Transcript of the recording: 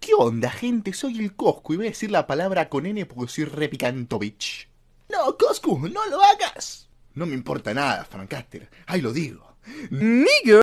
¿Qué onda, gente? Soy el Coscu y voy a decir la palabra con N porque soy repicantovich. No, Coscu, no lo hagas. No me importa nada, Caster. Ahí lo digo. Nigger.